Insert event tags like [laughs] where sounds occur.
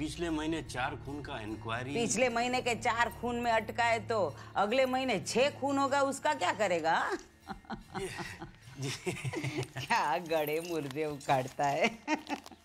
पिछले महीने चार खून का इंक्वायरी पिछले महीने के चार खून में अटका है तो अगले महीने छह खून होगा उसका क्या करेगा [laughs] [laughs] क्या गड़े मुर्दे उखाड़ता है